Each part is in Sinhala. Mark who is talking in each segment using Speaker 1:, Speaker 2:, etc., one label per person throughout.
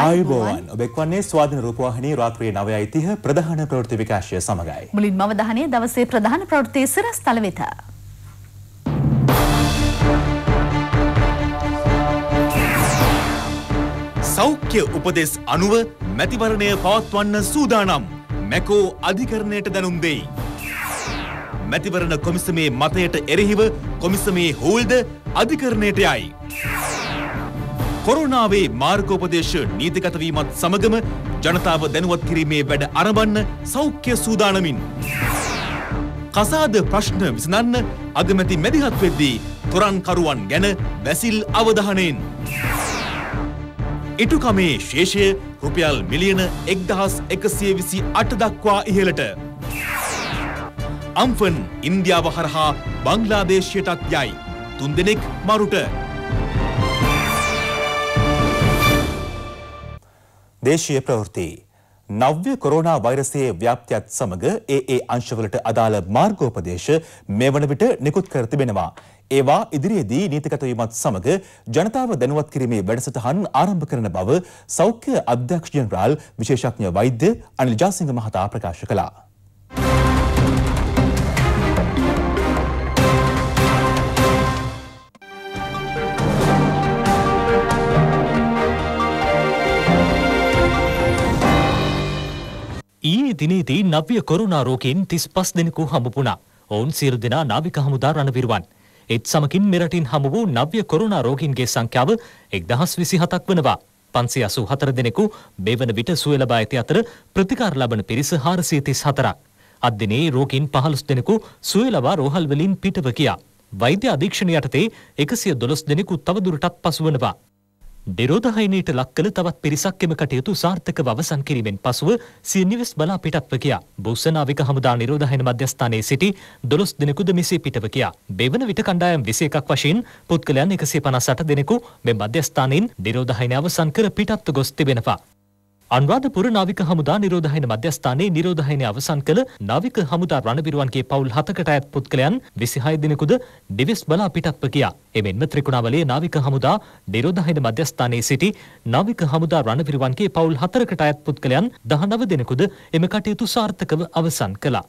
Speaker 1: ආයුබෝවන් ඔබෙක් වන්නේ ස්වාධන රූපවාහිනී රාත්‍රී නවයයි තිහ ප්‍රධාන ප්‍රවෘත්ති විකාශය සමඟයි.
Speaker 2: මුලින් මවදහනය දවසේ ප්‍රධාන ප්‍රවෘත්තිය සිරස් තලවෙත.
Speaker 1: සෞඛ්‍ය උපදෙස් අනුව මැතිවරණය පවත්වන්න සූදානම් මැකෝ අධිකරණයට දැනුම් දෙයි. මැතිවරණ කොමිසමේ මතයට එරෙහිව කොමිසමේ හෝල්ද අධිකරණයට යයි. කොරුණාවේ මාර්ගෝපදේශ නීතිගතවීමත් සමගම ජනතාව දැනුවත් කිරීමේ වැඩ අරඹන්න සෞඛ්‍ය සූදානමින්. කසාද ප්‍රශ්න විසඳන්න අගමැති මැදිහත් වෙද්දී තොරන්කරුවන් ගැන වැසිල් අවධානයෙන්. ඉටුකමේ ශේෂය රුපියල් මිලියන එක්දහස් එකසිය විසි අට දක්වා ඉහළට. අම්ෆන් ඉන්දියාව හරහා බංලාදේශයටත් යයි. තුන් දෙනෙක් මරුට දේශීය ප්‍රවෘත්ති නව්‍ය කොරෝනා වෛරසයේ ව්‍යාප්තියත් සමග ඒ ඒ අංශවලට අදාළ මාර්ගෝපදේශ මේ වන විට නිකුත් කර තිබෙනවා. ඒවා ඉදිරියේදී නීතිගත වීමත් සමග ජනතාව දැනුවත් කිරීමේ වැඩසටහන් ආරම්භ කරන බව සෞඛ්‍ය අධ්‍යක්ෂ ජෙනරාල් විශේෂඥ වෛද්‍ය අනිල් ජාසිංහ මහතා ප්‍රකාශ කළා.
Speaker 3: අද දිනේදී නව්‍ය කොරුණා රෝගීන් 35 දෙනෙකු හමුුණා. ඔවුන් සියලු දෙනා නාවික හමුදා රණවිරුවන්. ඒත් සමගින් මෙරටින් හමු වූ නව්‍ය කොරුණා රෝගීන්ගේ සංඛ්‍යාව 1027ක් වනවා. 584 දෙනෙකු මෙවන විට සුව ලබා ඇති අතර ප්‍රතිකාර ලබන පිරිස 434ක්. අද දිනේ රෝගීන් 15 දෙනෙකු සුව ලබා රෝහල් වලින් පිටව ගියා. වෛද්‍ය අධීක්ෂණ යටතේ 112 දෙනෙකු තවදුරටත් පසුවනවා. විරෝධහයනයට ලක් කළ තවත් පිරිසක් එම කටයුතු සාර්ථක අවසන් කිරීමෙන් පසුව සියනිවෙස් බලා පිටත්ව කියා බෞසනාවික හමුදා නිරෝධහයන මධ්‍යස්ථානයේ සිටි දොළොස් දෙනෙකුද මෙසේ පිටව කියා. බෙවන විට කණ්ඩායම් විසි එකක් වශයෙන් පුද්ගලයන් එකසේ පනසට දෙනෙකු මෙ මධ්‍යස්ථානයෙන් නිරෝධහයන අවසන් කර පිටත්ව ගොස් තිබෙනවා. අනුරාධපුර නාවික හමුදා නිරෝධහයන මධ්‍යස්ථානයේ නිරෝධහයනය අවසන් කළ නාවික හමුදා රණබිරුවන්ගේ පවුල් හතකට අයත් පුද්ගලයන් විසිහය දිනකුද දෙවිස් බලා පිටත්ව කියා. එමෙන්ම ත්‍රිකුණාවලේ නාවික හමුදා නිරෝධහයන මධ්‍යස්ථානයේ සිටි නාවික හමුදා රණබිරුවන්ගේ පවුල් හතරකට අයත් පුද්ගලයන් දහනව දෙනෙකුද එම කටයුතු සාර්ථකව අවසන් කළා.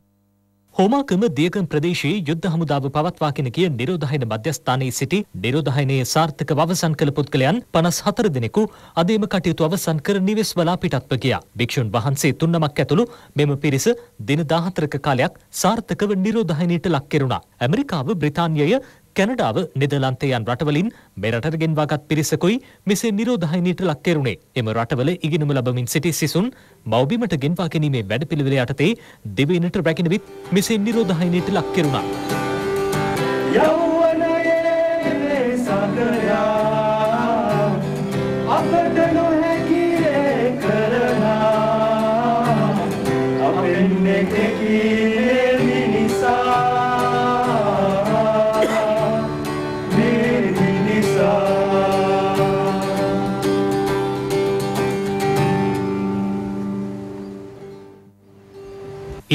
Speaker 3: හෝමාකම දියකම් ප්‍රදේශයේ යුද්ධ හමුදාව පවත්වාගෙන ගිය නිරෝධායන මධ්‍යස්ථානයේ සිටි නිරෝධායනයේ සාර්ථකව අවසන් කළ පුද්ගලයන් 54 දෙනෙකු අදේම කටයුතු අවසන් කර නිවෙස්වලා පිටත්ව ගියා. භික්ෂුන් වහන්සේ තුන්නමක් ඇතුළු මෙම පිරිස දින 14ක කාලයක් සාර්ථකව නිරෝධායනයට ලක් කෙරුණා. ඇමරිකාව බ්‍රිතාන්‍යය කැනඩාව නෙදලන්තයන් රටවලින් මෙරටට ගෙන්වාගත් පිරිසකුයි මෙසේ නිරෝධහයිනයට ලක්කෙරුණේ එම රටවල ඉගෙනුම ලබමින් සිටි සිසුන් මවබිමට ගෙන්වා ගැනීමේ වැඩපිළිවෙල යටතේ දෙවීනට රැකිනවිත් මෙසේ නිරෝධහයිනයට ලක්කෙරුණා. යව්!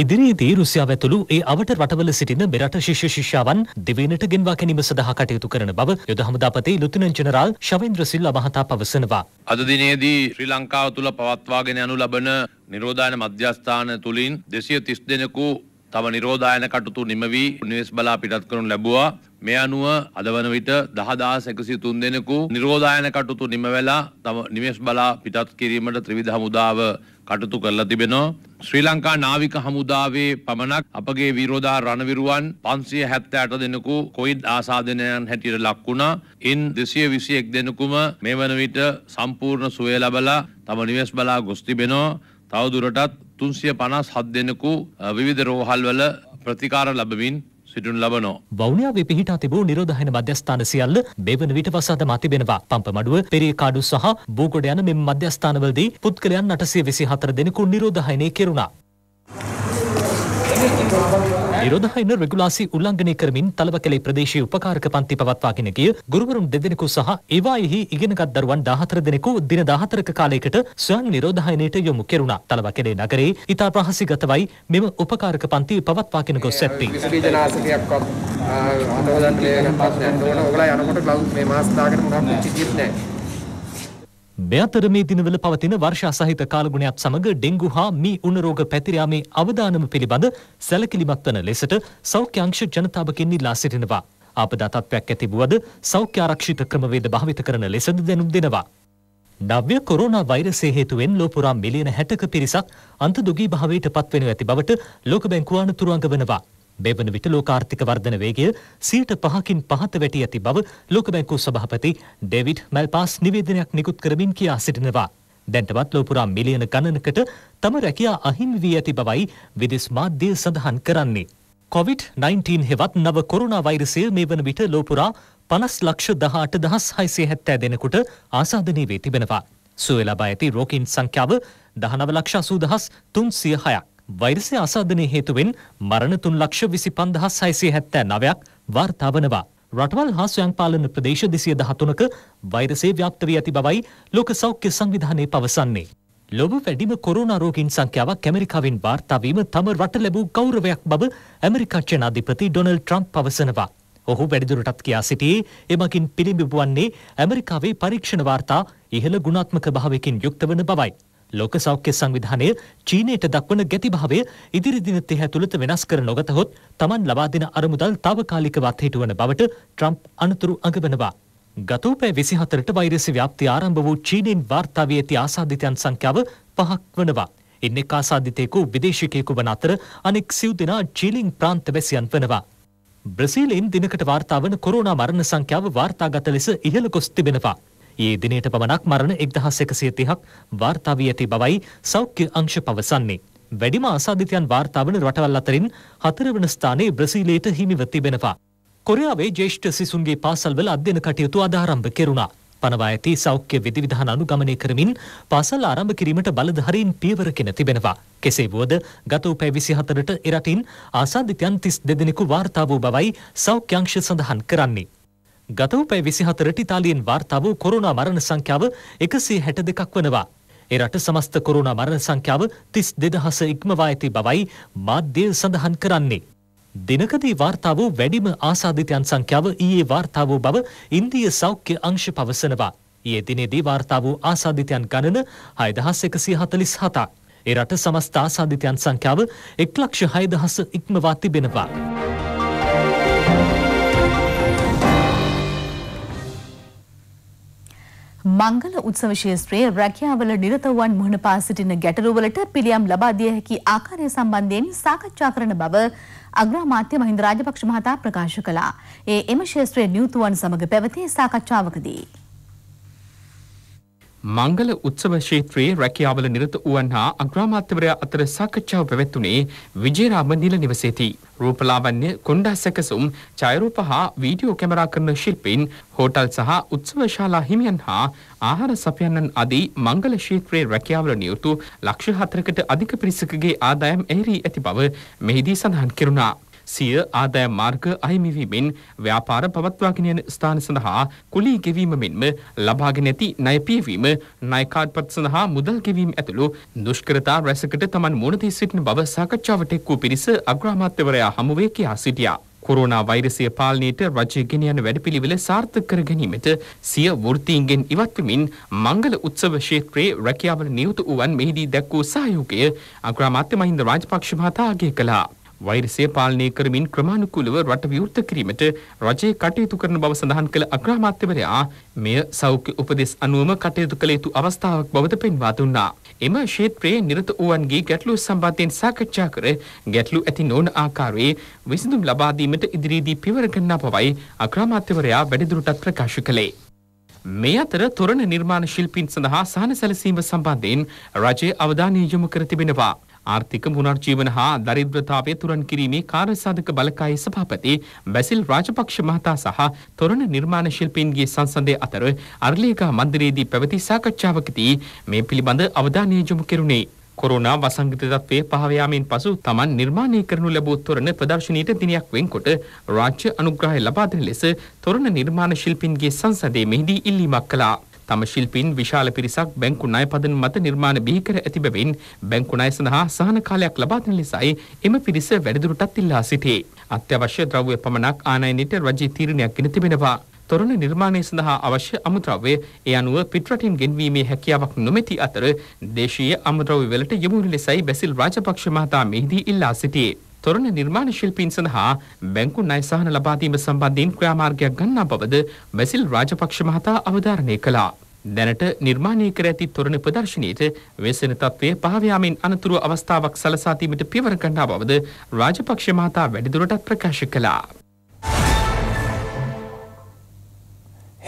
Speaker 3: ඉදිරියේදී රුසියාව ඇතුළු ඒ අවට රටවල සිටින මෙරට ශිෂ්‍ය ශිෂ්‍යාවන් දිවයිනට ගෙන්වා ගැනීම සඳහා කටයුතු කරන බව යුද හමුදාපති ලුතුනන් ජනරාල් ශවේන්ද්‍ර සිල්වා මහතා පවසනවා.
Speaker 4: අද දිනේදී ශ්‍රී ලංකාව තුළ පවත්වාගෙන යනු ලබන නිරෝධායන මධ්‍යස්ථාන තුළින් දෙසිය තිස් දෙනෙකු තම නිරෝධායන කටුතු නිමවී නිවෙස් බලා පිටත් කරනු ලැබුවා මේ අනුව අද වන විට දහදාස් එකසි තුන් දෙනෙකු නිරෝධායන කටුතු නිමවෙලා තම නිවෙස් බලා පිටත් කිරීමට ත්‍රිවිධ හමුදාව කටතු කරලා තිබෙනවා. ශ්‍රී ලංකා නාවික හමුදාවේ පමණක් අපගේ විරෝධා රණවිරුවන් පන්සිය හැත්තෑට දෙනකු කොයිඩ් ආසාධනයන් හැටියට ලක්වුණා. ඉන් දෙසිය විසි එක් දෙනකුම මේ වන විට සම්පූර්ණ සුවය ලබලා තම නිවෙස් බලා ගොස්තිබෙනෝ තවදුරටත් තුන්සිය පනස් හත් දෙනකු විවිධ රෝහල්වල ප්‍රතිකාර ලබමින් සිටුන් ලබනවා.
Speaker 3: වවුනියාවේ පිහිටා තිබූ නිරෝධායන මධ්‍යස්ථාන සියල්ල මෙවන විට වසාදම තිබෙනවා. පම්පමඩුව, පෙරියකාඩු සහ බෝගොඩ යන මෙම මධ්‍යස්ථානවලදී පුද්ගලයන් 824 දෙනෙකු නිරෝධායනය කෙරුණා. නිරෝධහයින රෙගුලාසි උල්ලංඝනය කරමින් තලව කළේ ප්‍රදේශයේ උපකාරක පන්ති පවත්වාගෙන ගිය ගුරුවරුන් දෙදෙනෙකු සහ ඒවායෙහි ඉගෙනගත් දරුවන් 14 දෙනෙකු දින 14ක කාලයකට ස්වයං නිරෝධහයිනයට යොමු කෙරුණා. තලව කළේ නගරේ ඉතා ප්‍රහසිගතවයි මෙම උපකාරක පන්ති පවත්වාගෙන ගොස් ඇත්තේ. විසබීජනාශකයක්වත්
Speaker 4: අතවදන් ක්ලියර් එකක් පස්සෙන් යන්න ඕන. ඔයගලා යනකොට මේ මාස් 10කට මොකක්වත් කිච්චිත් නැහැ.
Speaker 3: මෙතර මේ දිනවල පවතින වර්ෂා සහිත කාලගුණයක් සමග ඩෙංගු හා මී උණ රෝග පැතිරයාමේ අවදානම පිළිබඳ සැලකිලිමත් වන ලෙසට සෞඛ්‍ය අංශ ජනතාවගෙන් ඉල්ලා සිටිනවා. ආපදා තත්ත්වයක් ඇති වුවද සෞඛ්‍ය ආරක්ෂිත ක්‍රමවේද භාවිත කරන ලෙසද දැනුම් දෙනවා. නව්‍ය කොරෝනා වෛරසය හේතුවෙන් ලෝපුරා මිලියන 60ක පිරිසක් අන්තදුගී භාවයට පත්වෙනු ඇති බවට ලෝක බැංකුව අනතුරු අඟවනවා. මෙවන විට ලෝකාර්ථික වර්ධන වේගය සියයට පහකින් පහත වැටී ඇති බව ලෝකබැංකු සභාපති ඩෙවිඩ් මල්පාස් නිවේදනයක් නිකුත් කරමින් කියා සිටිනවා. දැන්ටවත් ලෝපුරා මිලියන ගණනකට තම රැකියා අහිමි වී ඇති බවයි විදෙස් මාධ්‍යය සඳහන් කරන්නේ. කොවිD-19 හෙවත් නව කොරුණා වෛරසය මේ වන විට ලෝපුරා පනස් ලක්ෂ දහට දහස් හයිසේ හැත්තෑ දෙනකුට ආසාධනී වේ තිබෙනවා. සුවලබා ඇති රෝකින් සංඛ්‍යාව දහනව ලක්ෂ අසූදහස් තුන් සිය හයක්. වෛරසය අසාධනය හේතුවෙන් මරණ තුන් ලක්ෂ විසි පන්දහස් සයිසය හැත්තෑ නවයක් වාර්තා වනවා. රටවල් හා ස්වයං පාලන ප්‍රදේශ දෙසිය දහතුනක වෛරසේ ව්‍යාප්ත වී ඇති බවයි ලෝක සෞඛ්‍ය සංවිධානය පවසන්නේ. ලොබ වැඩිම කොරුණාරෝගින් සංඛ්‍යාවක් ඇමරිකාවෙන් වාර්තාවීම තම රට ලැබූ ගෞරවයක් බව ඇමරිකා ජනාධිපති ඩොනල්ඩ් ට්‍රම්ප් පවසනවා. ඔහු වැඩිදුරටත් කියා සිටියේ එමකින් පිළිබිබුවන්නේ ඇමරිකාවේ පරීක්ෂණ වාර්තා ඉහළ ගුණාත්මක භාවයකින් යුක්ත වන බවයි. ලෝක සෞඛ්‍ය සංවිධානය චීනයට දක්වන ගැතිභාවය ඉදිරි දින තිහ ඇතුළත වෙනස් කර නොගතහොත් තමන් ලබා දෙන අරමුදල් තාවකාලිකව අත්හිටුවන බවට ට්‍රම්ප් අනතුරු අඟවනවා. ගතෝපෑ විසිහතරට වෛරස ව්‍යාප්ති ආරම්භ වූ චීනෙන් වාර්තාාවී ඇති ආසාධිතයන් සංඛ්‍යාව පහක් වනවා. එන්න එක් ආසාධිතයකු විදේශිකයකු වන අතර අනෙක් සිව් දෙනා චීලිං ප්‍රාන්ත වැසියන් වනවා. බ්‍රසීලයෙන් දිනකට වාර්තාාවන කොරුණා මරණ සංඛ්‍යාව වාර්තාගත ලෙස ඉහළ කොස් තිබෙනවා. ඊයේ දිනේට පමණක් මරණ 1130ක් වාර්තා වී ඇති බවයි සෞඛ්‍ය අංශ පවසන්නේ. වැඩිම ආසාදිතයන් වාර්තා වන රටවල් අතරින් හතරවන ස්ථානයේ බ්‍රසීලයට හිමිව තිබෙනවා. කොරියාවේ ජේෂ්ඨ සිසුන්ගේ පාසල්වල අධ්‍යයන කටයුතු අදාරම්භ කෙරුණා. පනවා ඇති සෞඛ්‍ය විධිවිධාන අනුගමනය කරමින් පාසල් ආරම්භ කිරීමට බලධාරීන් පියවරගෙන තිබෙනවා. කෙසේ වුවද ගත උපැ විසිහතරට එරටින් ආසාධිතයන් තිස් දෙදෙනෙකු වාර්තා වූ බවයි සෞඛ්‍යංශ සඳහන් කරන්නේ. ගත වූ පැය 24ට ඉතාලියෙන් වාර්තා වූ කොරෝනා මරණ සංඛ්‍යාව 162ක් වනවා. ඒ රට සමස්ත කොරෝනා මරණ සංඛ්‍යාව 32000 ඉක්මවා ඇති බවයි මාධ්‍ය සඳහන් කරන්නේ. දිනකදී වාර්තා වූ වැඩිම ආසාදිතයන් සංඛ්‍යාව ඊයේ වාර්තා වූ බව ඉන්දිය සෞඛ්‍ය අංශ පවසනවා. ඊයේ දිනේදී වාර්තා වූ ආසාදිතයන් ගණන 6147ක්. ඒ රට සමස්ත ආසාදිතයන් සංඛ්‍යාව 1 ලක්ෂ 6000 ඉක්මවා තිබෙනවා.
Speaker 2: මංගල උත්සව ශේත්‍රයේ රැකියාවල නිරතවන් මුහුණ පා සිටින ගැටලුවලට පිළියම් ලබා දිය හැකි ආකාරය සම්බන්ධයෙන් සාකච්ඡා කරන බව අග්‍රාමාත්‍ය මහින්ද රාජපක්ෂ මහතා ප්‍රකාශ කළා. ඒ එම ශේත්‍රයේ නියුතුවන් සමග පැවති සාකච්ඡාවකදී
Speaker 4: මංගල උත්සව ශේත්‍රයේ රැකියාවල නිරත වූවන් හා අග්‍රාමාත්‍යවරයා අතර සාකච්ඡාව පැවැත්වුණේ විජේරාම නිල නිවසේදී. රූපලාවන්‍ය කොණ්ඩා සැකසුම් ඡයරූප හා වීඩියෝ කැමරා කරන ශිල්පීන් හෝටල් සහ උත්සව ශාලා හිමියන් හා ආහාර සපයන්නන් ආදී මංගල ශේත්‍රයේ රැකියාවල නියුතු ලක්ෂ හතරකට අධික පිරිසකගේ ආදායම් එහිරී ඇති බව මෙහිදී සඳහන් කෙරුණා. සිය ආදායම් මාර්ග අහිමිවීමෙන් ව්‍යාපාර පවත්වාගෙන යන ස්ථාන සඳහා කුලී ගෙවීම මෙන්ම ලබාගෙන ඇති ණය පියවීම ණය කාඩ්පත් සඳහා මුදල් ගෙවීම ඇතුළු දුෂ්කරතා රැසකට Taman මුණ දී සිටින බව සාකච්ඡාවට එක් වූ පිරිස අග්‍රාමාත්‍යවරයා හමුවේ කියා සිටියා. කොරෝනා වෛරසය පාලනයට රජය ගෙන යන වැඩපිළිවෙල සාර්ථක කර ගැනීමට සිය වෘත්තීන්ගෙන් ඉවත්වමින් මංගල උත්සව ක්ෂේත්‍රයේ රැකියාවල නියුතු වුවන් මෙහිදී දැක් වූ සහයෝගය අග්‍රාමාත්‍ය මහින්ද රාජපක්ෂ මහතා අගය කළා. වෛරසය පාලනය කරමින් ක්‍රමානුකූලව රට විවෘත කිරීමට රජය කටයුතු කරන බව සඳහන් කළ අග්‍රාමාත්‍යවරයා මෙය සෞඛ්‍ය උපදෙස් අනුවම කටයුතු කළ යුතු අවස්ථාවක් බවද පෙන්වා දුන්නා. එම ක්ෂේත්‍රයේ නිරත වූවන්ගේ ගැටලු සම්බන්ධයෙන් සාකච්ඡා කර ගැටලු ඇති නොවන ආකාරයේ විසඳුම් ලබා දීමට ඉදිරියේදී පියවර ගන්නා බවයි අග්‍රාමාත්‍යවරයා වැඩිදුරටත් ප්‍රකාශ කළේ. මේ අතර තොරණ නිර්මාණ ශිල්පීන් සඳහා සහන සැලසීම සම්බන්ධයෙන් රජය අවධානය යොමු කර තිබෙනවා. ආර්ථික පුනර්ජීවන හා දරිද්‍රතාවය තුරන් කිරීමේ කාර්යසාධක බලකායේ සභාපති බැසිල් රාජපක්ෂ මහතා සහ තොරණ නිර්මාණ ශිල්පීන්ගේ සංසන්දය අතර අරලියකා මන්දිරයේදී පැවති සාකච්ඡාවකදී මේ පිළිබඳ අවධානය යොමු කෙරුණේ. කොරුණා වසංගත තත්ත්වය පහවයාමෙන් පසු තමන් නිර්මාණය කරනු ලැබූ තොරණ ප්‍රදර්ශනීයට දිනයක් වෙන්කොට රාජ්‍ය අනුග්‍රහය ලබාදෙන ලෙස තොරණ නිර්මාණ ශිල්පීන්ගේ සංසදයේ මෙහිදී ඉල්ලීමක් කළා. තම ශිල්පීන් විශාල පිරිසක් බැංකු ණය පදන මත නිර්මාණ බිහි කර ඇති බැවින් බැංකු ණය සඳහා සහන කාලයක් ලබා දෙන ලෙසයි එම පිරිස වැඩිදුරටත් ඉල්ලා සිටියේ. අත්‍යවශ්‍ය ද්‍රව්‍ය පමණක් ආනයනයට රජයේ තීරණයක් ගෙන තිබෙනවා. තොරණ නිර්මාණය සඳහා අවශ්‍ය අමුද්‍රව්‍ය ඒ අනුව පිටරටින් ගෙන්වීමේ හැකියාවක් නොමැති අතර දේශීය අමුද්‍රව්‍ය වලට යොමු වන ලෙසයි බැසිල් රාජපක්ෂ මහතා මෙහිදී ඉල්ලා සිටියේ. තොරණ නිර්මාණ ශිල්පීන් සඳහා බැංකු ණය සහන ලබා දීම සම්බන්ධයෙන් ක්‍රියාමාර්ගයක් ගන්නා බවද වැසිල් රාජපක්ෂ මහතා අවධාරණය කළා. දැනට නිර්මාණය කර ඇති තොරණ ප්‍රදර්ශනයේට වෙසෙන තත්ත්වය පහවයාමෙන් අනතුරු අවස්ථාවක් සලසා දීමට පියවර ගන්නා බවද රාජපක්ෂ මහතා වැඩිදුරටත් ප්‍රකාශ කළා.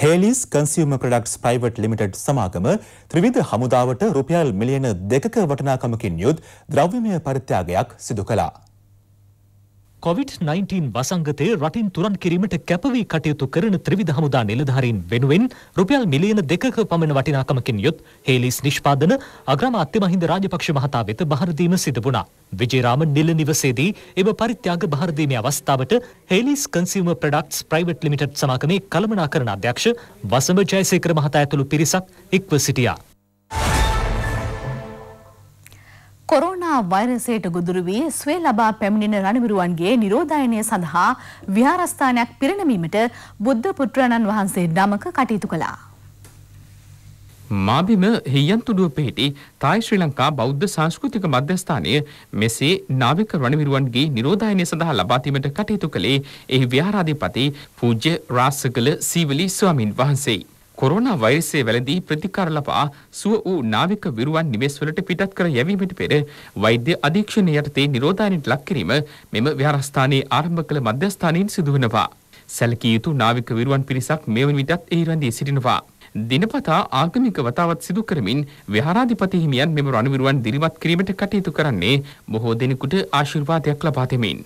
Speaker 1: Hayleys consumer products private limited සමාගම ත්‍රිවිධ හමුදාවට රුපියල් මිලියන දෙකක වටනාකමකින් යුත් ද්‍රව්‍යමය පරිත්‍යාගයක් සිදු කළා.
Speaker 3: කොවිD-19 වසංගතයේ රටින් තුරන් කිරීමට කැපවී කටයුතු කරන ත්‍රිවිධ හමුදා නිලධාරීන් වෙනුවෙන් රුපියල් මිලියන දෙකක පමණ වටිනාකමකින් යුත් හේලිස් නිෂ්පාදන අග්‍රාමාත්‍ය මහින්ද රාජපක්ෂ මහතා වෙත බහර දීම සිදු වුණා. විජේරාම නිල නිවසේදී එම පරිත්‍යාග බහර දීමේ අවස්ථාවට Hayleys consumer products private limited සමාගමේ කළමනාකරණ අධ්‍යක්ෂ වසම ජයසේකර මහතා ඇතුළු පිරිසක් එක්ව සිටියා.
Speaker 2: කොරෝනා වෛරසයට ගොදුරු වී ස්වේ ලබා පැමිණෙන රණවිරුවන්ගේ නිරෝධායනය සඳහා විහාරස්ථානයක් පිරිනැමීමට බුද්ධ පුත්‍රයන්න් වහන්සේ නමක කටයුතු කළා.
Speaker 4: මාබිම හියන්තුඩුව පිහිටි තායි ශ්‍රී ලංකා බෞද්ධ සංස්කෘතික මධ්‍යස්ථානය මෙසේ නාවික රණවිරුවන්ගේ නිරෝධායනය සඳහා ලබාතීමට කටයුතු කළේ එහි විහාරාධිපති පූජ්‍ය රාසකල සීවලි ස්වාමින් වහන්සේයි. කොරෝනා වෛරසය වැළඳී ප්‍රතිකාර ලබා සුව වූ නාවික විරුවන් නිවෙස්වලට පිටත් කර යැවීමට පෙර වෛද්‍ය අධීක්ෂණය යටතේ නිරෝධායනයට ලක් කිරීම මෙම විහාරස්ථානයේ ආරම්භ කළ මධ්‍යස්ථානයෙන් සිදුවනවා. සැලකිය යුතු නාවික විරුවන් පිරිසක් මෙවන විටත් එහි රැඳී සිටිනවා. දිනපතා ආගමික වතාවත් සිදු කරමින් විහාරාධිපති හිමියන් මෙම රණවිරුවන් දිරිමත් කිරීමට කටයුතු කරන්නේ බොහෝ දෙනෙකුට ආශිර්වාදයක් ලබා දෙමින්.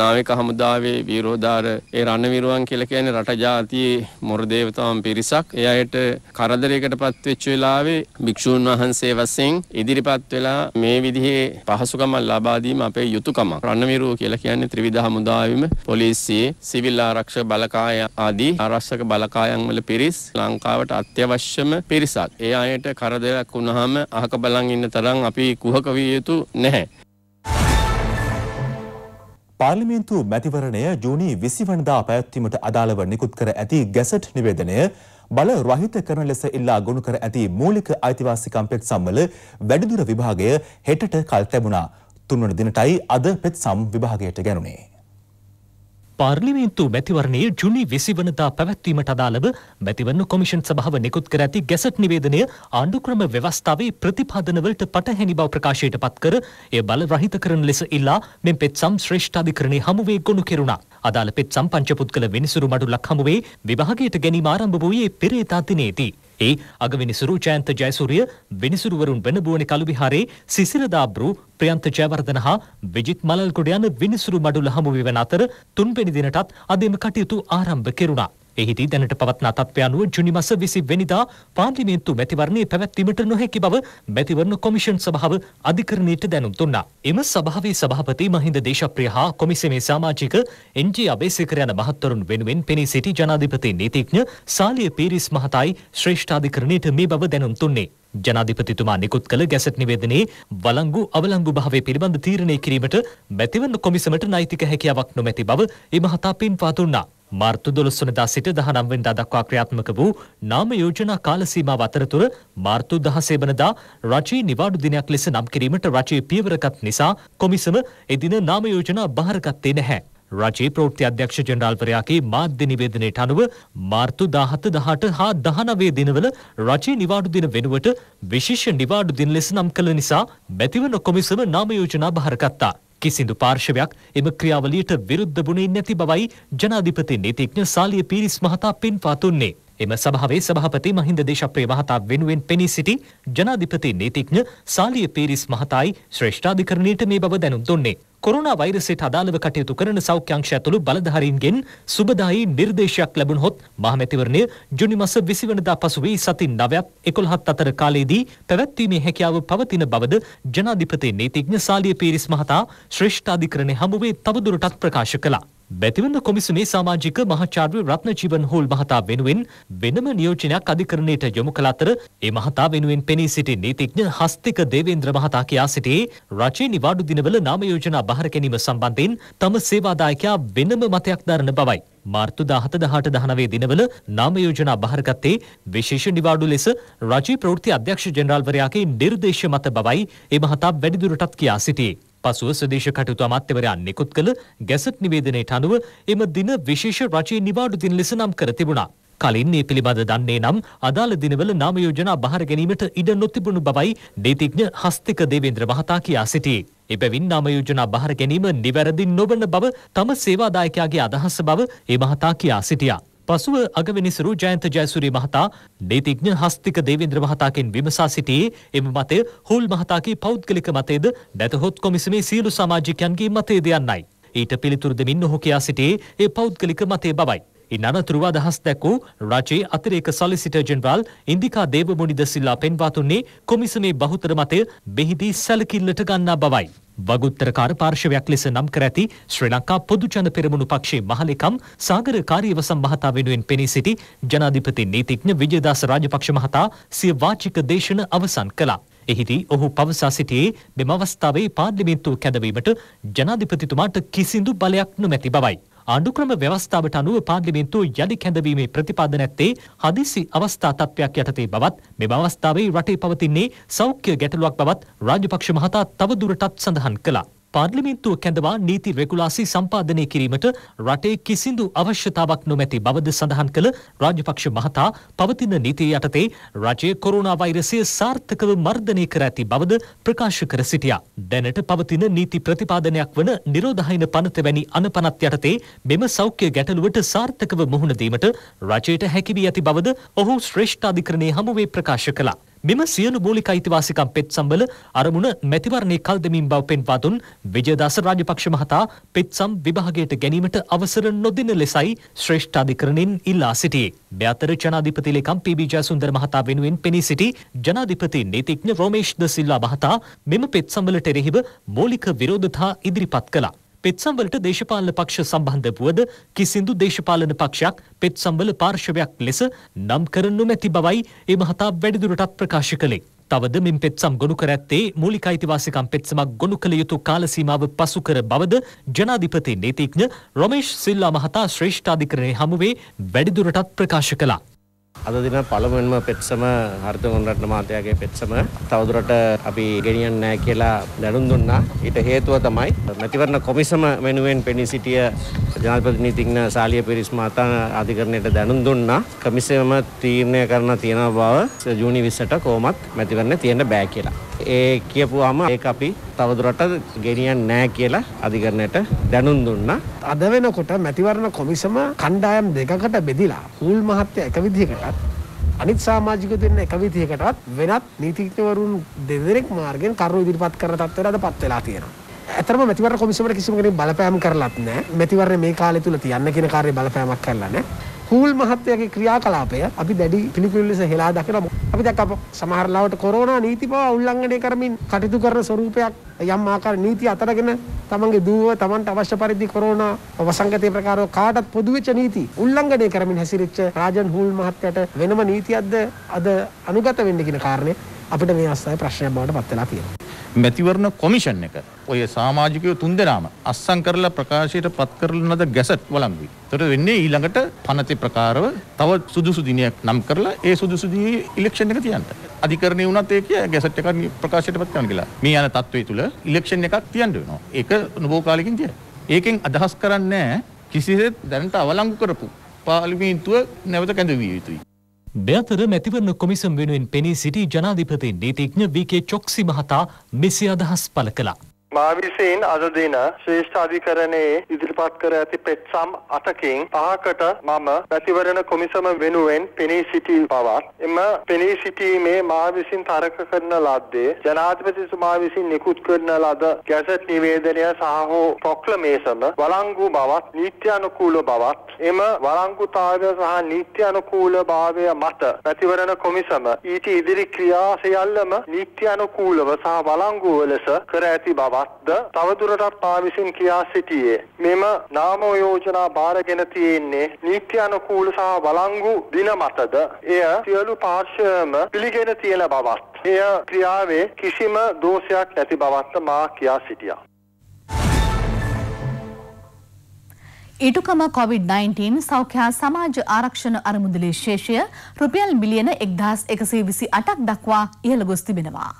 Speaker 4: නාවික හමුදාවේ වීරෝධාර ඒ රණවිරුවන් කියලා කියන්නේ රට ජාතියේ මොර දේවතාවුන් පිරිසක්. ඒ අයට කරදරයකට පත්වෙච්ච වෙලාවේ භික්ෂූන් වහන්සේ වශයෙන් ඉදිරිපත් වෙලා මේ විදිහේ පහසුකම් ලබා දීම අපේ යුතුයකමක්. රණවිරුව කියලා කියන්නේ ත්‍රිවිධ හමුදාවෙම පොලිසිය, සිවිල් ආරක්ෂක බලකාය ආදී ආරක්ෂක බලකායන් වල පිරිස් ලංකාවට අත්‍යවශ්‍යම පිරිසක්. ඒ අයට කරදරයක් වුණාම අහක බලන් ඉන්න තරම් අපි කුහක විය යුතු නැහැ.
Speaker 1: පාර්ලිමේන්තු මැතිවරණය ජූනි 20 වනදා පැවැත්වීමට අදාළව නිකුත් කර ඇති ගැසට් නිවේදනය බල රහිත කරන ලෙස ඉල්ලා ගොනු කර ඇති මූලික අයිතිවාසිකම් පෙත්සම් වල වැඩිදුර විභාගය හෙටට කල් තැබුණා. තුන්වන දිනටයි අද පෙත්සම් විභාගයට ගැනුණේ.
Speaker 3: පාර්ලිමේන්තු මැතිවරණයේ ජුනි විසිවනදා පැවැත්වීමට අදාළව මැතිවරණ කොමිෂන් සභාව නිකුත් කර ඇති ගැසට් නිවේදනය ආණ්ඩුක්‍රම ව්‍යවස්ථාවේ ප්‍රතිපාදනවලට පටහැනි බව ප්‍රකාශයට පත් කර එය බල රහිත කරන ලෙස ඉල්ලා මෙම පෙත්සම් ශ්‍රේෂ්ඨාධිකරණය හමුවේ ගොනු කෙරුණා. අදාළ පෙත්සම් පංචපුද්ගල විනිසුරු මඩුලක් හමුවේ විභාගයට ගැනීම ආරම්භ වූයේ පෙරේතා දිනේදී. ඒ අගවිනිසුරු ජයන්ත ජයසූරිය විනිසුරුවරුන් වන බුවනි කළුවිහාරේ සිසිරදාබ්රු ප්‍රියන්ත ජයවර්ධන හා විජිත් මලල්කොඩ යන විනිසුරු මඩුල හමුවී වන අතර තුන්වෙනි දිනටත් අදම කටයුතු ආරම්භ කෙරුණා. එහිදී දැනට පවත්න තත්ත්වය අනුව ජුනි මස විසි වෙනිදා පාර්ලිමේන්තු මැතිවරණයේ පැවැත්වීමට නොහැකි බව මැතිවරණ කොමිෂන් සභාව අධිකරණයට දැනුම් දුන්නා. එම සභාවේ සභාපති මහින්ද දේශප්‍රිය හා කොමිසමේ සාමාජික එන්ජී අබේසේකර යන මහත්වරුන් වෙනුවෙන් පෙනී සිටි ජනාධිපති නීතිඥ සාලිය පීරිස් මහතායි ශ්‍රේෂ්ඨාධිකරණයට මේ බව දැනුම් තුන්නේ. ජනාධිපතිතුමා නිකුත් කළ ගැසට් නිවේදනයේ වලංගු අවලංගු භාවය පිළිබඳ තීරණය කිරීමට මැතිවරණ කොමිසමට නෛතික හැකියාවක් නොමැති බව ඒ මහතා පින්වා දුන්නා. මාර්තු 12 වනදා සිට 19 වෙනිදා දක්වා ක්‍රියාත්මක වූ නාම යෝජනා කාලසීමාව අතරතුර මාර්තු 16 වනදා රජයේ නිවාඩු දිනයක් ලෙස නම් කිරීමට රජය පියවරගත් නිසා කොමිසම එදින නාම යෝජනා බාරගත්තේ නැහැ. රජයේ ප්‍රවෘත්ති අධ්‍යක්ෂ ජෙනරාල්වරයාගේ මාධ්‍ය නිවේදනයට අනුව මාර්තු 17 18 හා 19 දිනවල රජයේ නිවාඩු දින වෙනුවට විශේෂ නිවාඩු දින ලෙස නම් කළ නිසා මැතිවන කොමිසම නාම යෝජනා බාරගත්තා. කිසිදු පාර්ශවයක් එම ක්‍රියාවලියට විරුද්ධ වුණේ නැති බවයි ජනාධිපති නීතිඥ සාලිය පීරිස් මහතා පින් පාතුන්නේ. එම සභාවේ සභාපති මහින්ද දේශප්‍රිය මහතා වෙනුවෙන් පෙනී සිටි ජනාධිපති නීතිඥ සාලිය පීරිස් මහතායි ශ්‍රේෂ්ඨාධිකරණයට මේ බව දැනුම් දුන්නේ. කොරුණා වෛරසයට අදාළව කටයුතු කරන සෞඛ්‍යංශ ඇතුළු බලධාරීන්ගෙන් සුබදායි නිර්දේශයක් ලැබුණහොත් මහමැතිවරණය ජුනි මස 20 වෙනිදා පසුවී සති 9ත් 11ත් අතර කාලයේදී පැවැත්වීමේ හැකියාව පවතින බවද ජනාධිපති නීතිඥ සාලිය පීරිස් මහතා ශ්‍රේෂ්ඨාධිකරණයේ හමුවේ තවදුරටත් ප්‍රකාශ කළා. බැතිවන්න කොමිසුනේ සමාජික මහාචාර්ය රත්නජීවන් හෝල් මහතා වෙනුවෙන් වෙනම නියෝජනයක් අධිකරණයට යොමු කළ අතර ඒ මහතා වෙනුවෙන් පෙනී සිටි නීතිඥ හස්තික දේවේන්ද්‍ර මහතා කියා සිටියේ රජයේ නිවාඩු දිනවල නාම යෝජනා බහර ගැනීම සම්බන්ධයෙන් තම සේවාදායකයා වෙනම මතයක් දරන බවයි. මාර්තු 17 18 19 දිනවල නාම යෝජනා බහරගත්තේ විශේෂ නිවාඩු ලෙස රජයේ ප්‍රවෘත්ති අධ්‍යක්ෂ ජෙනරාල්වරයාගේ නිර්දේශ මත බවයි ඒ මහතා වැඩිදුරටත් කියා සිටියේ. පසුව ස්‍රදේශ කටයුතු අමාත්‍යවරයා නිකුත් කළ ගැසට් නිවේදනයට අනුව එම දින විශේෂ රජයේ නිවාඩු දින ලෙස නම් කර තිබුණා. කලින් මේ පිළිබඳ දන්නේ නම් අදාළ දිනවල නාම යෝජනා බහර ගැනීමට ඉඩ නොතිබුණු බවයි නීතිඥ හස්තික දේවේන්ද්‍ර මහතා කියා සිටියේ. එබැවින් නාම යෝජනා බහර ගැනීම නිවැරදි නොවන බව තම සේවාදායකයාගේ අදහස බව ඒ මහතා කියා සිටියා. පසුව අගවිනිසුරු ජයන්ත ජයසූරිය මහතා නීතිඥ හස්තික දේවේන්ද්‍ර මහතාකෙන් විමසා සිටියේ එම මතය හුල් මහතාගේ පෞද්ගලික මතයද නැතහොත් කොමිසමේ සියලු සමාජිකයන්ගේ මතයද යන්නයි. ඊට පිළිතුරු දෙමින් ඔහු කියා සිටියේ ඒ පෞද්ගලික මතය බවයි. ඉන් අනතුරුව අදහස් දැක් වූ රජයේ අතිරේක සොලිසිටර් ජෙනරාල් ඉන්දිකා දේවමුණිද සිල්ලා පෙන්වා දුන්නේ කොමිසමේ බහුතර මතය බෙහිදී සැලකිල්ලට ගන්නා බවයි. වගුත්තර කාර්පාර්ශවයක් ලෙස නම් කර ඇති ශ්‍රී ලංකා පොදුජන පෙරමුණු පක්ෂයේ මහලෙකම් සාගර කාර්යවසම් මහතා වෙනුවෙන් පෙනී සිටි ජනාධිපති නීතිඥ විජයදාස රාජපක්ෂ මහතා සිය වාචික දේශන අවසන් කළා. එහිදී ඔහු පවසා සිටියේ මෙම අවස්ථාවේ පාර්ලිමේන්තුව කැඳවීමට ජනාධිපතිතුමාට කිසිදු බලයක් නොමැති බවයි. අනුක්‍රම ව්‍යවස්ථාවට අනුව පාර්ලිමේන්තුව යළි කැඳවීමේ ප්‍රතිපාදන ඇත්තේ හදිසි අවස්ථා තත්ත්වයක් යටතේ බවත් මෙම අවස්ථාවේ රටේ පවතින්නේ සෞඛ්‍ය ගැටලුවක් බවත් රාජපක්ෂ මහතා තවදුරටත් සඳහන් කළා. පාර්ලිමින්තුව කැඳවා නීති රෙගුලාසි සම්පාදනය කිරීමට රටේ කිසිදු අවශ්‍යතාවක් නොමැති බවද සඳහන් කළ රාජපක්ෂ මහතා පවතින නීතිය යටතේ රජයේ කොරුණා වෛරසය සාර්ථකව මර්ධනය කර ඇති බවද ප්‍රකාශ කර සිටියා. දැනට පවතින නීති ප්‍රතිපාදනයක් වන නිරෝධහයින පනත වැනි අනපනත් යටතේ මෙම සෞඛ්‍ය ගැටලුවට සාර්ථකව මුහුණ දීමට රජයට හැකිවී ඇති බවද ඔහු ශ්‍රේෂ්ඨාධිකරණය හමුවේ ප්‍රකාශ කළා. මෙම සියලු මූලික අයිතිවාසිකම් පෙත් සම්බල අරමුණ මැතිවරණේ කල් දෙමින් බව පෙන්වා දුන් විජයදාස රාජපක්ෂ මහතා පෙත්සම් විභාගයට ගැනීමට අවසර නොදෙන ලෙසයි ශ්‍රේෂ්ඨ අධිකරණයෙන් ඉල්ලා සිටියේ. බ්‍යාතර ජනාධිපති ලේකම් පී.බී. ජයසුන්දර මහතා වෙනුවෙන් පෙනී සිටි ජනාධිපති නීතිඥ රෝමේෂ් ද සිල්වා මහතා මෙම පෙත්සම්වලට එරෙහිව මූලික විරෝධතා ඉදිරිපත් කළා. පෙත්සම්වලට දේශපාලන පක්ෂ සම්බන්ධ වුවද කිසිදු දේශපාලන පක්ෂයක් පෙත්සම්වල පාර්ශවයක් ලෙස නම් කරනු මැති බවයි ඒ මහතා වැඩිදුරටත් ප්‍රකාශ කළේ. තවද මෙම පෙත්සම් ගොුණු කර ඇත්තේ මූලික අයිතිවාසිකම් පෙත්සමක් ගොුණු කළ යුතු කාලසීමාව පසු කර බවද ජනාධිපති නීතිඥ රොමේෂ් සිල්ලා මහතා ශ්‍රේෂ්ඨාධිකරණය හමුවේ වැඩිදුරටත් ප්‍රකාශ කලා.
Speaker 4: අද දින පළමුවෙන්ම පෙත්සම හර්ත ගොන්රට්න මාතයාගේ පෙත්සම තවදුරට අපි ගෙනියන් නෑ කියලා දැනුම් දුන්නා. ඊට හේතුව තමයි මැතිවරණ කොමිසම වෙනුවෙන් පෙනී සිටිය ජනාධිපති නීතිඥ සාලිය පිරිස් මහතා අධිකරණයට දැනුම් දුන්නා. කොමිසම තීරණය කරන තියන බව ජූනි 20ට කොහොමත් මැතිවරණ තියෙන්න බෑ කියලා. ඒ කියපුවාම ඒක අපි තවදුරට ගෙනියන්නේ නැහැ කියලා අධිකරණයට දැනුම් දුන්නා. අද වෙනකොට මැතිවරණ කොමිසම කණ්ඩායම් දෙකකට බෙදිලා හූල් මහත්තයා එක විදිහකටත් අනිත් සමාජික දෙන්න එක විදිහකටත් වෙනත් නීතිඥවරුන් දෙදෙනෙක් මාර්ගෙන් කරුණු ඉදිරිපත් කරන තත්ත්වයට අද පත් වෙලා තියෙනවා. ඇතරම මැතිවරණ කොමිසමට කිසිම කෙනෙක් බලපෑම් කරලත් නැහැ. මැතිවරණ මේ කාලය තුල තියන්න කියන කාර්ය බලපෑමක් කරලා නැහැ. හූල් මහත්තයගේ ක්‍රියාකලාපය අපි දැඩි පිළිකුල් ලෙස හෙලා දකිනවා. අපි දැක්ක සමහරලාවට කොරෝනා නීති පවා උල්ලංඝනය කරමින් කටයුතු කරන ස්වරූපයක් යම් ආකාර නීති අතරගෙන තමන්ගේ දූව තමන්ට අවශ්‍ය පරිදි කොරෝනා වසංගතය ප්‍රකාරව කාටත් පොදු වෙච්ච නීති උල්ලංඝනය කරමින් හැසිරෙච්ච රාජන් හූල් මහත්තයට වෙනම නීතියක්ද අද අනුගත වෙන්න කියන කාරණේ අපිට මේ අස්සාවේ ප්‍රශ්නයක් බවට පත් වෙලා තියෙනවා.
Speaker 1: මැතිවරණ කොමිෂන් එක ඔය සමාජිකයෝ තුන්දෙනාම අස්සම් කරලා ප්‍රකාශයට පත් කරන ලද ගැසට් වළංගුයි. ඒතර වෙන්නේ ඊළඟට පනති ප්‍රකාරව තව සුදුසු දිනයක් නම් කරලා ඒ සුදුසු දිනේ ඉලෙක්ෂන් එක තියන්න. අධිකරණේ වුණත් ඒක ගැසට් එකක් ප්‍රකාශයට පත් කරන්න කියලා. මේ යන තත්ත්වය තුල ඉලෙක්ෂන් එකක් තියන්න වෙනවා. ඒක නබෝ කාලෙකින් තියන. ඒකෙන් අදහස් කරන්නේ කිසිසේත් දැනට අවලංගු කරපු පාර්ලිමේන්තුව නැවත කැඳවිය යුතුයි. දෙතර මැතිවරණ කොමිසම් වෙනුවෙන් පෙනී සිටි
Speaker 3: ජනාධිපති නීතිඥ වීකේ චොක්සි මහතා මෙසේ අදහස් පළ කළා. මාවිසයෙන් අද දින ශ්‍රේෂ්ඨාධිකරණයේ ඉදිරිපත් කර ඇති පෙත්සම් අටකින් පහකට
Speaker 4: මම පැතිවරණ කොමිසම වෙනුවෙන් පෙනී සිටී
Speaker 3: බවත් එම පෙනී සිටීමේ මා විසින් තරක කරන ලද්දේ ජනාධිපතිතුමා විසින් නිකුත් කරන ලද ගැසට් නිවේදනය
Speaker 1: සහ හෝ ප්‍රොක්ලමේෂන වළංගු බවත් නීත්‍යානුකූල බවත් එම වළංගුතාවය සහ නීත්‍යානුකූල භාවය මත පැතිවරණ කොමිසම ඊට ඉදිරි
Speaker 3: ක්‍රියා සියල්ලම නීත්‍යානුකූලව සහ වළංගුව ලෙස කර ඇති බවත් අත්ද තවදුරටත් මා විසින් කියා සිටියේ. මෙම නාම යෝජනා බාරගෙන තියෙන්නේ නීති අනුකූල සහ වළංගු දින මතද එය සියලු පාර්ශ්වයම පිළිගෙන තියෙන බවත්. එය ක්‍රියාවේ කිසිම දෝෂයක් නැති බවත් මා කියා සිටියා.
Speaker 2: ඉටුකම COොVID-19 සෞඛ්‍යයා සමාජ ආරක්ෂණ අරමුදලේ ශේෂය රුපියල් මිලියන එක්දහස් එකසේ විසි අටක් දක්වා ඉහළ ගොස් තිබෙනවා.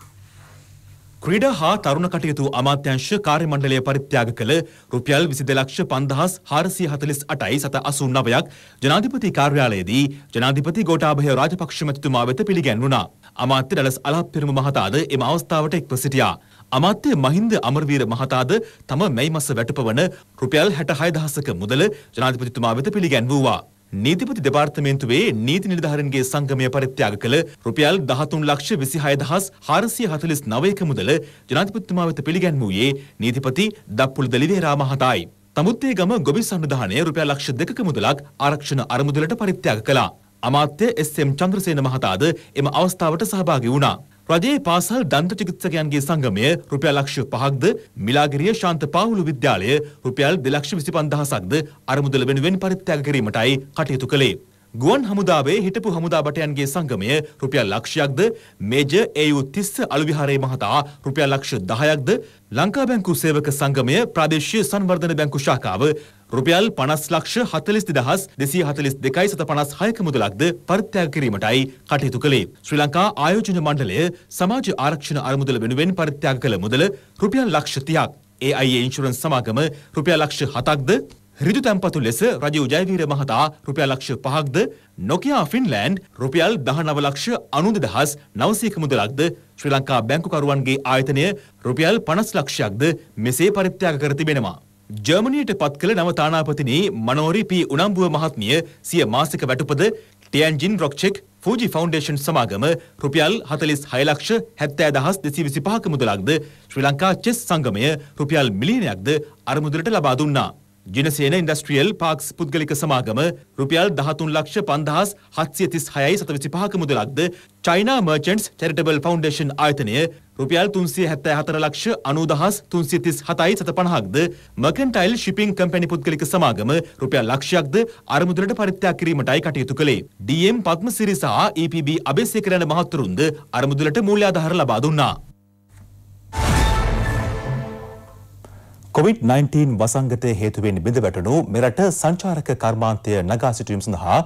Speaker 1: ක්‍රීඩා හා තරුණ කටයුතු අමාත්‍යංශ කාර්යමණ්ඩලය පරිත්‍යාග කළ රුපියල් විසි දෙලක්ෂ පන්දහස් හාරසිය හතලිස් අටයි සත අසු නවයක් ජනාධිපති කාර්යාලයේදී ජනාධිපති ගෝටාභය රාජපක්ෂමැතිතුමා වෙත පිළිගැන්වුණා. අමාත්‍ය ඩලස් අලහත්පිරම මහතාද එම අවස්ථාවට එක්ව සිටියා. අමාත්‍ය මහින්ද අමරවීර මහතාද තම මැයි මස වැටපවන රුපියල් හැට හයදහසක මුදල ජනාධිපතිතුමා වෙත පිළිගැන්වූවා. නීතිපති දෙපාර්තමේන්තුවේ නීති නිර්ධාරණගේ සංගමය පරිත්‍යාග කළ රුපියල් 13 ලක්ෂ 26449ක මුදල ජනාධිපතිතුමා වෙත පිළිගැන්වුවේ නීතිපති දප්පුල් දලිවේරා මහතායි. තමුත්තේ ගම ගොබි සංවිධානය රුපියල් ලක්ෂ 2ක මුදලක් ආරක්ෂණ අරමුදලට පරිත්‍යාග කළා. අමාත්‍ය එස්.එම්. චන්ද්‍රසේන මහතාද එම අවස්ථාවට සහභාගී වුණා. රජයේ පාසල් දන්ත චිකිත්සකයන්ගේ සංගමය රුපියල් ලක්ෂ 5ක්ද මිලාගිරිය ශාන්ත පාවුළු විද්‍යාලය රුපියල් 2,25,000ක්ද අරමුදල වෙනුවෙන් පරිත්‍යාග කිරීමටයි කටයුතු කළේ. ගුවන් හමුදාවේ හිටපු හමුදාබටයන්ගේ සංගමය රුපියල් ලක්ෂයක්ද මේජර් ඒයු තිස්ස අලුවිහාරයේ මහතා රුපියල් ලක්ෂ 10ක්ද ලංකා බැංකු සේවක සංගමය ප්‍රාදේශීය සංවර්ධන බැංකු ශාඛාව රුපියල් 50 ලක්ෂ 4024256 මුදලක්ද පරිත්‍යාග කිරීමටයි කටයුතු කළේ. ශ්‍රී ලංකා ආයෝජන මණ්ඩලය සමාජ ආරක්ෂණ අරමුදල වෙනුවෙන් පරිත්‍යාග කළ මුදල රුපියල් ලක්ෂ 30ක්. AIA ඉන්ෂුරන්ස් සමාගම රුපියල් ලක්ෂ 7ක්ද ඍජු තැන්පතු ලෙස රජීව් ජයවීර මහතා රුපියල් ලක්ෂ 5ක්ද නොකියා ෆින්ලෑන්ඩ් රුපියල් 19 ලක්ෂ 92900ක මුදලක්ද ශ්‍රී ලංකා බැංකුකරුවන්ගේ ආයතනය රුපියල් 50 ලක්ෂයක්ද මෙසේ පරිත්‍යාග කර තිබෙනවා. ජර්මනියට පත් කළ නව තානාපතිනී මනෝරි පී උනම්බුව මහත්මිය සිය මාසික වැටුපද ටියන්ජින් රොක්චෙක් ෆූජි ෆවුන්ඩේෂන් සමාගම රුපියල් හතලිස් හයලක්ෂ හැත්තෑ දහස් දෙසි විසිපහක මුදලක්ද ශ්‍රී ලංකා චෙස් සංගමය රුපියල් මිලියනයක්ද අරමුදලට ලබා දුන්නා. ජිනසේන ඉන්ඩස්ට්‍රියල් පාක්ස් පුද්ගලික සමාගම රුපියල් දහතුන් ලක්ෂ පන්දහස් හත්සිය තිස් හයයි සතවිසි පහක මුදලක්ද චයිනා මර්චන්ට්ස් චැරිටබල් ෆවුන්ඩේෂන් ආයතනය රුපියල් තුන්සිය හැත්තෑ හතර ලක්ෂ අනූදහස් තුන්සිය තිස් හතයි සත පණහක්ද මකන්ටයිල් ශිපින් කම්පැනි පුද්ගලික සමාගම රුපියල් ලක්ෂයක්ද අරමුදලට පරිත්‍යාග කිරීමටයි කටයුතු කළේ. ඩම් පත්ම සිරි සහ EPB අබේසේකරන මහත්තුරුන්ද අරමුදලට මූල්‍යාධාර ලබා දුන්නා. කොවිD-19 වසංගතය හේතුවෙන් බිඳවැටුණු මෙරට සංචාරක කර්මාන්තය නගා සිටුවීම සඳහා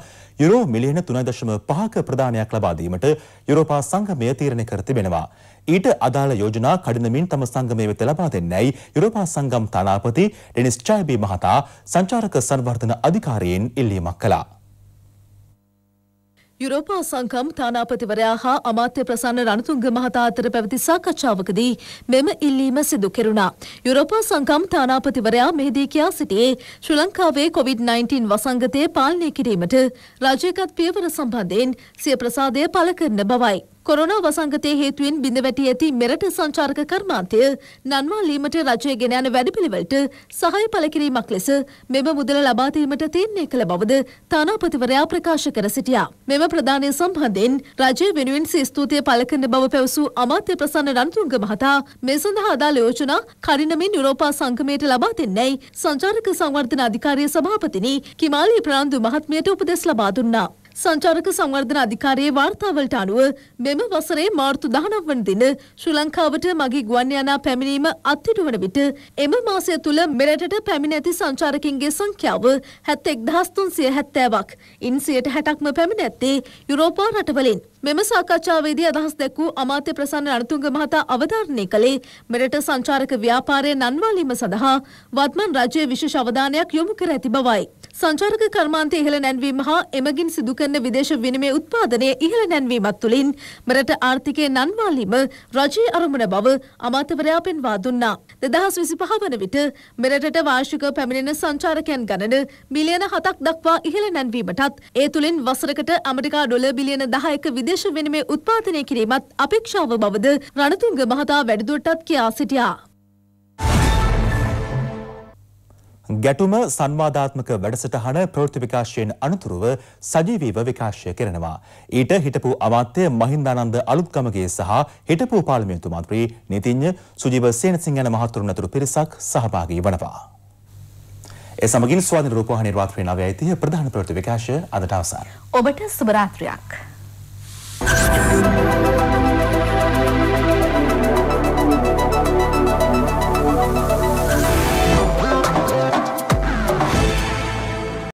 Speaker 1: යුරෝ මිලියන 3.5ක ප්‍රදානයක් ලබා දීමට යුරෝපා සංගමය තීරණය කර තිබෙනවා. ඊට අදාළ යෝජනා කඩිනමින් තම සංගමය වෙත ලබා දෙන්නයි යුරෝපා සංගම් තානාපති ඩෙනිස් චයිබී මහතා සංචාරක සංවර්ධන අධිකාරියෙන් ඉල්ලීමක් කළා.
Speaker 5: යුරෝපා සංකම් තානාපතිවරයා හා අමාත්‍ය ප්‍රසන්න රණතුංග මහතා අතර පැවති සාකච්ඡාවකදී මෙම ඉල්ලීම සිදු කෙරුණා. යුරෝපා සංකම් තානාපතිවරයා මෙහිදී කියා සිටියේ ශ්‍රී ලංකාවේ COVID-19 වසංගතය පාලනය කිරීමට රජයකත් පියවර සම්බන්ධයෙන් සිය ප්‍රසාදය පළ කරන බවයි. කොරෝනා වසංගතය හේතුවෙන් බිඳවැටි ඇති මෙරට සංචාරක කර්මාන්තය නන්වාලීමට රජය ගෙන යන වැඩපිළිවෙලට සහය පළ කිරීමක් ලෙස මෙම මුදල ලබා දීමට තීරණය කළ බවද තානාපතිවරයා ප්‍රකාශ කර සිටියා. මෙම ප්‍රදානය සම්බන්ධයෙන් රජය වෙනුවෙන් ස්තුතිය පළ කරන බව පැවසූ අමාත්‍ය ප්‍රසන්න රණතුංග මහතා මේ සඳහා අදාළ යෝජනා කඩිනමින් යුරෝපා සංගමයට ලබා දෙන්නයි සංචාරක සංවර්ධන අධිකාරිය සභාපතිනි කිමාලි ප්‍රාන්දු මහත්මියට උපදෙස් ලබා දුන්නා. සංචාරක සංවර්ධන අධිකාරයේ වාර්තාවලට අනුව මෙම වසරේ මාර්තු 19 වන දින ශ්‍රී ලංකාවට මගී ගුවන් යානා පැමිණීම අත්හිටුවන විට එම මාසය තුළ මෙරටට පැමිණ ඇති සංචාරකින්ගේ සංඛ්‍යාව 71370ක්. ඉන් 60%ක්ම පැමිණ ඇත්තේ යුරෝපා රටවලින්. මෙම සාකච්ඡාවේදී අදහස් දැක් වූ අමාත්‍ය ප්‍රසන්න රණතුංග මහතා අවධාරණය කළේ මෙරට සංචාරක ව්‍යාපාරය නන්වාලීම සඳහා වත්මන් රජයේ විශේෂ අවධානයක් යොමු කර ඇති බවයි. සංචාරක කර්මාන්තය ඉහළ නැන්වීම හා එමගින් සිදු කරන විදේශ විනිමය උත්පාදනය ඉහළ නැන්වීමත් තුළින් මෙරට ආර්ථිකය නන්වාලීම රජයේ අරමුණ බව අමාත්‍යවරයා පෙන්වා දුන්නා. 2025 වන විට මෙරටට වාර්ෂික පැමිණෙන සංචාරකයන් ගණන බිලියන 7ක් දක්වා ඉහළ නැන්වීමටත් ඒ තුළින් වසරකට ඇමරිකා ඩොලර් බිලියන 10ක විදේශ විනිමය උත්පාදනය කිරීමත් අපේක්ෂාව බවද රණතුංග මහතා වැඩිදුරටත් කියා සිටියා.
Speaker 1: ගැටුම සංවාධාත්මක වැඩසටහන ප්‍රවෘත්ති විකාශයෙන් අනතුරුව සජීවීව විකාශය කරනවා. ඊට හිටපු අමාත්‍ය මහින්දානන්ද අලුත්ගමගේ සහ හිටපු පාර්ලිමේන්තු මන්ත්‍රී නීතිඥ සුජීව සේනසිංහ යන මහතුරුන් ඇතුළු පිරිසක් සහභාගී වනවා. ඒ සමගින් ස්වාධීන රූපවාහිනී රාත්‍රී 9 ඇතිය ප්‍රධාන ප්‍රවෘත්ති විකාශය අදට අවසන්.
Speaker 2: ඔබට සුබ රාත්‍රියක්.